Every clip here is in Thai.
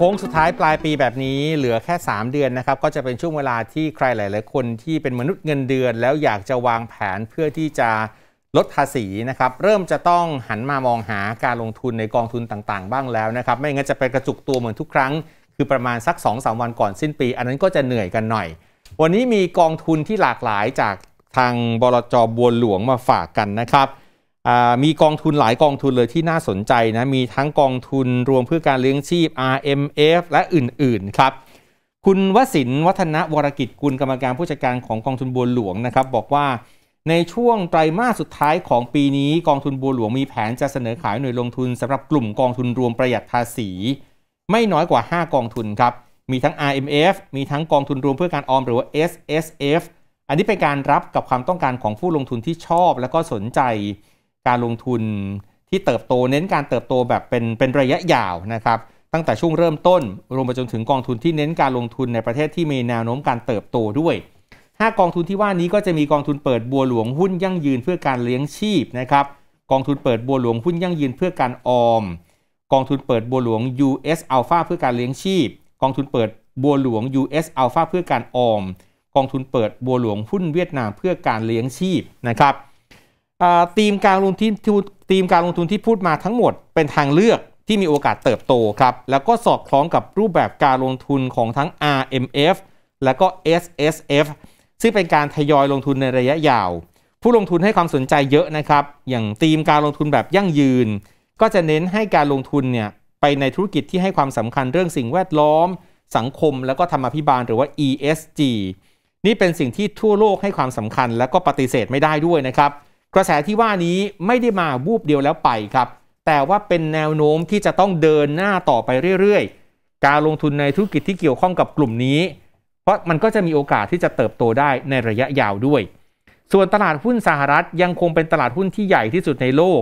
โค้งสุดท้ายปลายปีแบบนี้เหลือแค่ 3 เดือนนะครับก็จะเป็นช่วงเวลาที่ใครหลายๆคน ที่เป็นมนุษย์เงินเดือน แล้วอยากจะวางแผนเพื่อที่จะลดภาษีนะครับ เริ่มจะต้องหันมามองหาการลงทุนในกองทุนต่างๆ บ้างแล้วนะครับ ไม่งั้นจะไปกระจุกตัวเหมือนทุกครั้ง คือประมาณสัก2สวันก่อนสิ้นปี อันนั้นก็จะเหนื่อยกันหน่อย วันนี้มีกองทุนที่หลากหลายจากทางบลจบัวหลวงมาฝากกันนะครับมีกองทุนหลายกองทุนเลยที่น่าสนใจนะ มีทั้งกองทุนรวมเพื่อการเลี้ยงชีพ RMF และอื่นๆ ครับ คุณวสินวัฒนวรกิจกุลกรรมการผู้จัดการของกองทุนบัวหลวงนะครับ บอกว่า ในช่วงไตรมาสสุดท้ายของปีนี้กองทุนบัวหลวงมีแผนจะเสนอขายหน่วยลงทุนสำหรับกลุ่มกองทุนรวมประหยัดภาษี ไม่น้อยกว่า 5 กองทุนครับ มีทั้ง RMF มีทั้งกองทุนรวมเพื่อการออมหรือว่า SSF อันนี้เป็นการรับกับความต้องการของผู้ลงทุนที่ชอบและก็สนใจการลงทุนที่เติบโตเน้นการเติบโตแบบเป็นเป็นระยะยาวนะครับ ตั้งแต่ช่วงเริ่มต้น รวมไปจนถึงกองทุนที่เน้นการลงทุนในประเทศที่มีแนวโน้มการเติบโตด้วย5กองทุนที่ว่านี้ก็จะมีกองทุนเปิดบัวหลวงหุ้นยั่งยืนเพื่อการเลี้ยงชีพนะครับ กองทุนเปิดบัวหลวงหุ้นยั่งยืนเพื่อการออม กองทุนเปิดบัวหลวง US Alpha เพื่อการเลี้ยงชีพ กองทุนเปิดบัวหลวง US Alpha เพื่อการออม กองทุนเปิดบัวหลวงหุ้นเวียดนามเพื่อการเลี้ยงชีพนะครับทีมการลงทุนที่ีมการลงทุนที่พูดมาทั้งหมด เป็นทางเลือกที่มีโอกาสเติบโตครับแล้วก็สอดคล้องกับรูปแบบการลงทุนของทั้ง RMF และก็ SSF ซึ่งเป็นการทยอยลงทุนในระยะยาว ผู้ลงทุนให้ความสนใจเยอะนะครับ อย่างทีมการลงทุนแบบยั่งยืน ก็จะเน้นให้การลงทุนเนี่ยไปในธุรกิจที่ให้ความสำคัญเรื่องสิ่งแวดล้อม สังคมแล้วก็ธรรมาภิบาลหรือว่า ESG นี่เป็นสิ่งที่ทั่วโลกให้ความสำคัญ และก็ปฏิเสธไม่ได้ด้วยนะครับกระแสที่ว่านี้ไม่ได้มาวูบเดียวแล้วไปครับ แต่ว่าเป็นแนวโน้มที่จะต้องเดินหน้าต่อไปเรื่อย ๆ การลงทุนในธุรกิจที่เกี่ยวข้องกับกลุ่มนี้ เพราะมันก็จะมีโอกาสที่จะเติบโตได้ในระยะยาวด้วย ส่วนตลาดหุ้นสหรัฐยังคงเป็นตลาดหุ้นที่ใหญ่ที่สุดในโลก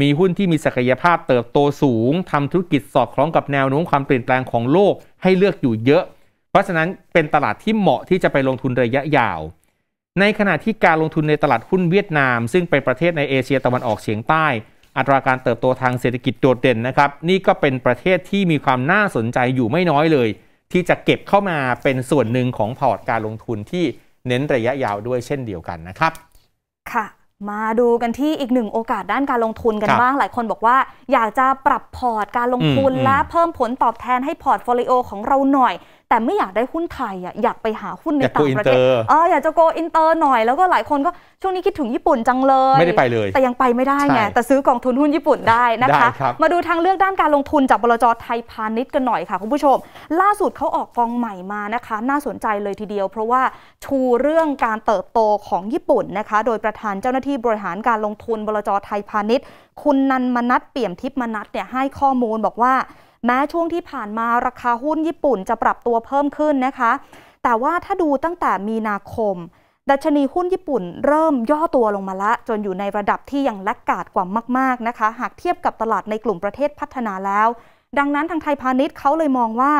มีหุ้นที่มีศักยภาพเติบโตสูง ทำธุรกิจสอดคล้องกับแนวโน้มความเปลี่ยนแปลงของโลกให้เลือกอยู่เยอะ เพราะฉะนั้นเป็นตลาดที่เหมาะที่จะไปลงทุนระยะยาวในขณะที่การลงทุนในตลาดหุ้นเวียดนาม ซึ่งเป็นประเทศในเอเชียตะวันออกเฉียงใต้ อัตราการเติบโตทางเศรษฐกิจโดดเด่นนะครับ นี่ก็เป็นประเทศที่มีความน่าสนใจอยู่ไม่น้อยเลย ที่จะเก็บเข้ามาเป็นส่วนหนึ่งของพอร์ตการลงทุนที่เน้นระยะยาวด้วยเช่นเดียวกันนะครับ ค่ะ มาดูกันที่อีกหนึ่งโอกาสด้านการลงทุนกันบ้างหลายคนบอกว่า อยากจะปรับพอร์ตการลงทุนและเพิ่มผลตอบแทนให้พอร์ตโฟลิโอของเราหน่อยแต่ไม่อยากได้หุ้นไทยอ่ะอยากไปหาหุ้นในต่างประเทศเอออยากจะโกอินเตอร์หน่อยแล้วก็หลายคนก็ช่วงนี้คิดถึงญี่ปุ่นจังเลยไม่ได้ไปเลย แต่ยังไปไม่ได้ไง แต่ซื้อกองทุนหุ้นญี่ปุ่นได้นะคะ มาดูทางเลือกด้านการลงทุนจากบลจไทยพาณิชย์กันหน่อยค่ะคุณผู้ชม ล่าสุดเขาออกกองใหม่มานะคะ น่าสนใจเลยทีเดียว เพราะว่าชูเรื่องการเติบโตของญี่ปุ่นนะคะ โดยประธานเจ้าหน้าที่บริหารการลงทุนบลจไทยพาณิชย์คุณนันมนัทเปี่ยมทิพมนัทเนี่ยให้ข้อมูลบอกว่าแม้ช่วงที่ผ่านมาราคาหุ้นญี่ปุ่นจะปรับตัวเพิ่มขึ้นนะคะ แต่ว่าถ้าดูตั้งแต่มีนาคม ดัชนีหุ้นญี่ปุ่นเริ่มย่อตัวลงมาละ จนอยู่ในระดับที่ยังลักกาดกว่ามากๆนะคะ หากเทียบกับตลาดในกลุ่มประเทศพัฒนาแล้ว ดังนั้นทางไทยพาณิชย์เขาเลยมองว่า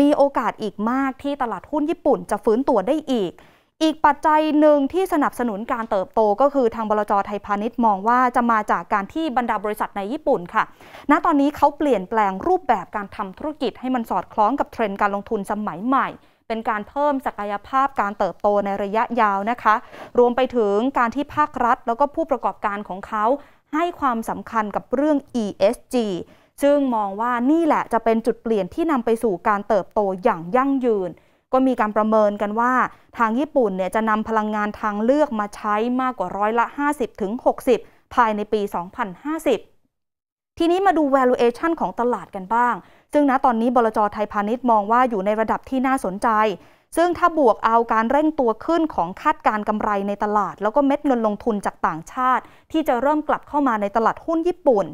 มีโอกาสอีกมากที่ตลาดหุ้นญี่ปุ่นจะฟื้นตัวได้อีกอีกปัจจัยหนึ่งที่สนับสนุนการเติบโตก็คือทางบลจไทยพาณิชย์ มองว่าจะมาจากการที่บรรดาบริษัทในญี่ปุ่นค่ะ ณตอนนี้เขาเปลี่ยนแปลงรูปแบบการทำธุรกิจให้มันสอดคล้องกับเทรนด์การลงทุนสมัยใหม่ เป็นการเพิ่มศักยภาพการเติบโตในระยะยาวนะคะ รวมไปถึงการที่ภาครัฐแล้วก็ผู้ประกอบการของเขาให้ความสำคัญกับเรื่อง ESG ซึ่งมองว่านี่แหละจะเป็นจุดเปลี่ยนที่นำไปสู่การเติบโตอย่างยั่งยืนก็มีการประเมินกันว่า ทางญี่ปุ่นเนี่ยจะนำพลังงานทางเลือกมาใช้มากกว่าร้อยละ 50 ถึง 60 ภายในปี 2050 ทีนี้มาดู valuation ของตลาดกันบ้าง ซึ่งณตอนนี้บลจไทยพาณิชย์มองว่าอยู่ในระดับที่น่าสนใจ ซึ่งถ้าบวกเอาการเร่งตัวขึ้นของคาดการกำไรในตลาด แล้วก็เม็ดเงินลงทุนจากต่างชาติ ที่จะเริ่มกลับเข้ามาในตลาดหุ้นญี่ปุ่น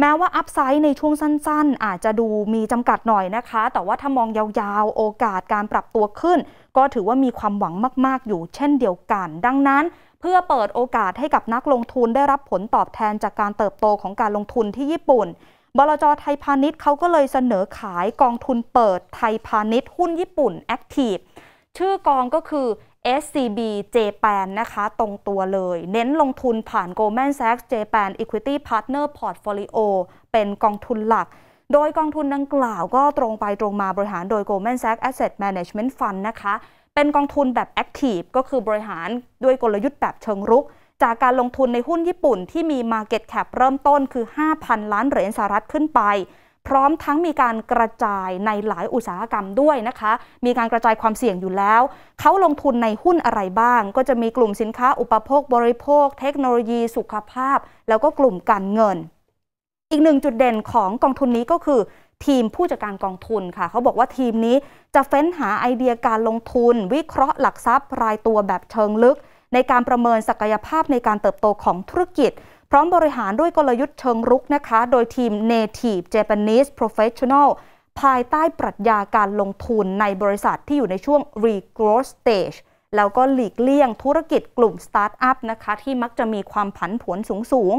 แม้ว่าอัพไซด์ในช่วงสั้นๆ อาจจะดูมีจำกัดหน่อยนะคะ แต่ว่าถ้ามองยาวๆ โอกาสการปรับตัวขึ้น ก็ถือว่ามีความหวังมากๆอยู่เช่นเดียวกันดังนั้น เพื่อเปิดโอกาสให้กับนักลงทุนได้รับผลตอบแทนจากการเติบโตของการลงทุนที่ญี่ปุ่นบลจไทยพาณิชย์เขาก็เลยเสนอขายกองทุนเปิดไทยพาณิชย์หุ้นญี่ปุ่นแอคทีฟชื่อกองก็คือ SCB Japan นะคะ ตรงตัวเลย เน้นลงทุนผ่าน Goldman Sachs Japan Equity Partner Portfolio เป็นกองทุนหลัก โดยกองทุนดังกล่าวก็ตรงไปตรงมาบริหารโดย Goldman Sachs Asset Management Fund นะคะ เป็นกองทุนแบบ Active ก็คือบริหารด้วยกลยุทธ์แบบเชิงรุก จากการลงทุนในหุ้นญี่ปุ่นที่มี Market Cap เริ่มต้นคือ 5,000 ล้านเหรียญสหรัฐขึ้นไปพร้อมทั้งมีการกระจายในหลายอุตสาหกรรมด้วยนะคะ มีการกระจายความเสี่ยงอยู่แล้ว เขาลงทุนในหุ้นอะไรบ้าง ก็จะมีกลุ่มสินค้า อุปโภค บริโภค เทคโนโลยีสุขภาพ แล้วก็กลุ่มการเงิน อีกหนึ่งจุดเด่นของกองทุนนี้ก็คือ ทีมผู้จัดการกองทุนค่ะ เขาบอกว่าทีมนี้จะเฟ้นหาไอเดียการลงทุน วิเคราะห์ หลักทรัพย์ รายตัวแบบเชิงลึก ในการประเมินศักยภาพในการเติบโตของธุรกิจพร้อมบริหารด้วยกลยุทธ์เชิงรุกนะคะ โดยทีม Native Japanese Professional ภายใต้ปรัชญาการลงทุนในบริษัทที่อยู่ในช่วง regrowth stage แล้วก็หลีกเลี่ยงธุรกิจกลุ่มสตาร์ทอัพนะคะที่มักจะมีความผันผวนสูงสูง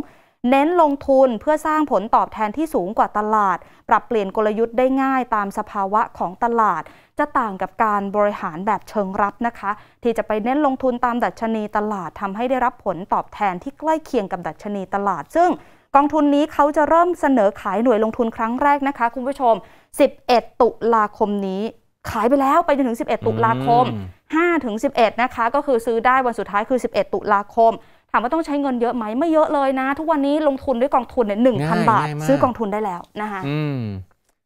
เน้นลงทุนเพื่อสร้างผลตอบแทนที่สูงกว่าตลาด ปรับเปลี่ยนกลยุทธ์ได้ง่ายตามสภาวะของตลาด จะต่างกับการบริหารแบบเชิงรับนะคะ ที่จะไปเน้นลงทุนตามดัชนีตลาดทำให้ได้รับผลตอบแทนที่ใกล้เคียงกับดัชนีตลาดซึ่ง กองทุนนี้เขาจะเริ่มเสนอขายหน่วยลงทุนครั้งแรกนะคะ คุณผู้ชม 11 ตุลาคมนี้ ขายไปแล้วไปจนถึง 11 ตุลาคม5ถึง11นะคะก็คือซื้อได้วันสุดท้ายคือ 11 ตุลาคมถามว่าต้องใช้เงินเยอะไหมไม่เยอะเลยนะ ทุกวันนี้ลงทุนด้วยกองทุนเนี่ยหนึ่งพันบาท ซื้อกองทุนได้แล้วนะคะ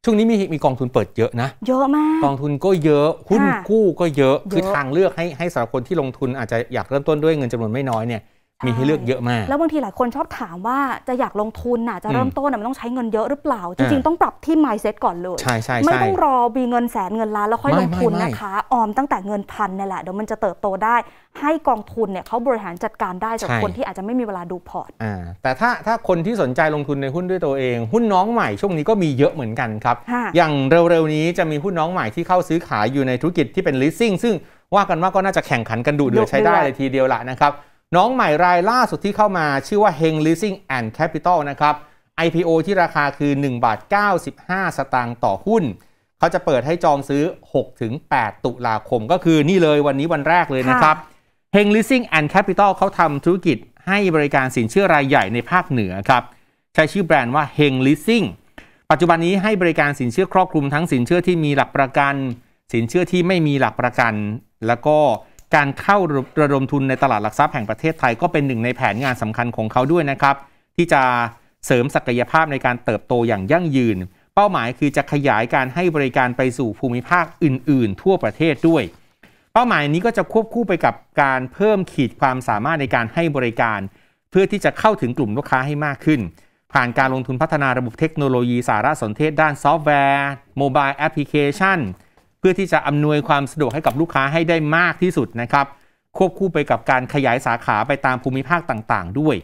ช่วงนี้มีมีกองทุนเปิดเยอะนะ เยอะมากกองทุนก็เยอะ หุ้นกู้ก็เยอะ คือทางเลือกให้ให้สำหรับคนที่ลงทุนอาจจะอยากเริ่มต้นด้วยเงินจำนวนไม่น้อยเนี่ยมีให้เลือกเยอะมาก แล้วบางทีหลายคนชอบถามว่าจะอยากลงทุนน่ะจะเริ่มต้นมันต้องใช้เงินเยอะหรือเปล่า จริงๆ ต้องปรับที่ mindset ก่อนเลยใช่ใช่ไม่ต้องรอมีเงินแสนเงินล้านแล้วค่อยลงทุนนะคะ ออมตั้งแต่เงินพันเนี่ยแหละ เดี๋ยวมันจะเติบโตได้ ให้กองทุนเนี่ยเขาบริหารจัดการได้สำหรับคนที่อาจจะไม่มีเวลาดูพอร์ต อ่าแต่ถ้าถ้าคนที่สนใจลงทุนในหุ้นด้วยตัวเอง หุ้นน้องใหม่ช่วงนี้ก็มีเยอะเหมือนกันครับอย่างเร็วๆนี้จะมีหุ้นน้องใหม่ที่เข้าซื้อขายอยู่ในธุรกิจที่เป็น leasing ซึ่งว่ากันว่าก็น่าจะแข่งขันกันดุเดือดใช้ได้เลยทีเดียวละนะครับน้องใหม่รายล่าสุดที่เข้ามาชื่อว่า Heng Leasing and Capital นะครับ IPO ที่ราคาคือ1บาท95 สตางค์ต่อหุ้น เขาจะเปิดให้จองซื้อ 6-8 ตุลาคมก็คือนี่เลยวันนี้วันแรกเลยนะครับ Heng Leasing and Capital เขาทำธุรกิจให้บริการสินเชื่อรายใหญ่ในภาคเหนือครับใช้ชื่อแบรนด์ว่า Heng Leasing ปัจจุบันนี้ให้บริการสินเชื่อครอบคลุมทั้งสินเชื่อที่มีหลักประกันสินเชื่อที่ไม่มีหลักประกันแล้วก็การเข้าระดมทุนในตลาดหลักทรัพย์แห่งประเทศไทยก็เป็นหนึ่งในแผนงานสำคัญของเขาด้วยนะครับ ที่จะเสริมศักยภาพในการเติบโตอย่างยั่งยืน เป้าหมายคือจะขยายการให้บริการไปสู่ภูมิภาคอื่นๆ ทั่วประเทศด้วย เป้าหมายนี้ก็จะควบคู่ไปกับการเพิ่มขีดความสามารถในการให้บริการ เพื่อที่จะเข้าถึงกลุ่มลูกค้าให้มากขึ้น ผ่านการลงทุนพัฒนาระบบเทคโนโลยีสารสนเทศด้านซอฟต์แวร์โมบายแอปพลิเคชันเพื่อที่จะอำนวยความสะดวกให้กับลูกค้าให้ได้มากที่สุดนะครับ ควบคู่ไปกับการขยายสาขาไปตามภูมิภาคต่างๆ ด้วย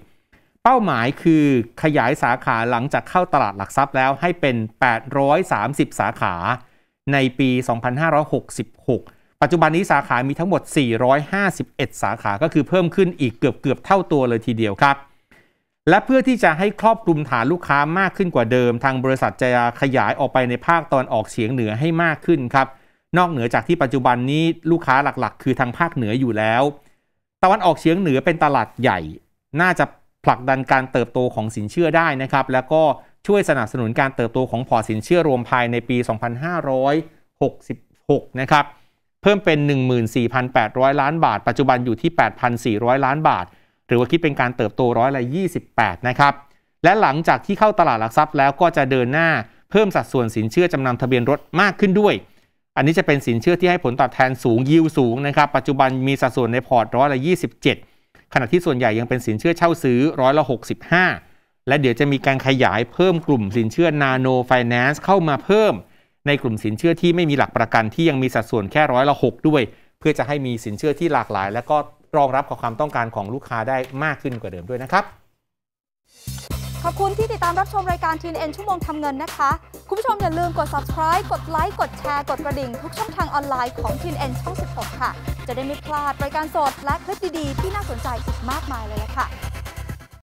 เป้าหมายคือขยายสาขาหลังจากเข้าตลาดหลักทรัพย์แล้วให้เป็น 830 สาขาในปี 2566 ปัจจุบันนี้สาขามีทั้งหมด 451 สาขาก็คือเพิ่มขึ้นอีกเกือบเกือบเท่าตัวเลยทีเดียวครับ และเพื่อที่จะให้ครอบคลุมฐานลูกค้ามากขึ้นกว่าเดิม ทางบริษัทจะขยายออกไปในภาคตอนออกเฉียงเหนือให้มากขึ้นครับนอกเหนือจากที่ปัจจุบันนี้ลูกค้าหลักๆ คือทางภาคเหนืออยู่แล้ว ตะวันออกเฉียงเหนือเป็นตลาดใหญ่น่าจะผลักดันการเติบโตของสินเชื่อได้นะครับแล้วก็ช่วยสนับสนุนการเติบโตของพอสินเชื่อ รวมภายในปี 2566นะครับเพิ่มเป็น 14,800 ล้านบาท ปัจจุบันอยู่ที่ 8,400 ล้านบาท หรือว่าคิดเป็นการเติบโตร้อยละ 28นะครับและหลังจากที่เข้าตลาดหลักทรัพย์แล้วก็จะเดินหน้าเพิ่มสัดส่วนสินเชื่อจำนำทะเบียนรถมากขึ้นด้วยอันนี้จะเป็นสินเชื่อที่ให้ผลตอบแทนสูงยิวสูงนะครับ ปัจจุบันมีสัดส่วนในพอร์ตร้อยละ27 ขณะที่ส่วนใหญ่ยังเป็นสินเชื่อเช่าซื้อร้อยละ65 และเดี๋ยวจะมีการขยายเพิ่มกลุ่มสินเชื่อนาโนไฟแนนซ์เข้ามาเพิ่ม ในกลุ่มสินเชื่อที่ไม่มีหลักประกันที่ยังมีสัดส่วนแค่ร้อยละ6ด้วย เพื่อจะให้มีสินเชื่อที่หลากหลาย และก็รองรับกับความต้องการของลูกค้าได้มากขึ้นกว่าเดิมด้วยนะครับขอบคุณที่ติดตามรับชมรายการทีนเอ็นชั่วโมงทำเงินนะคะคุณผู้ชมอย่าลืมกด subscribe กดไลค์ กดแชร์ กดกระดิ่ง ทุกช่องทางออนไลน์ของ t ็นช่อง16ค่ะ จะได้ไม่พลาด รายการสดและคลิปดี ๆ ที่น่าสนใจอีกมากมายเลยละค่ะ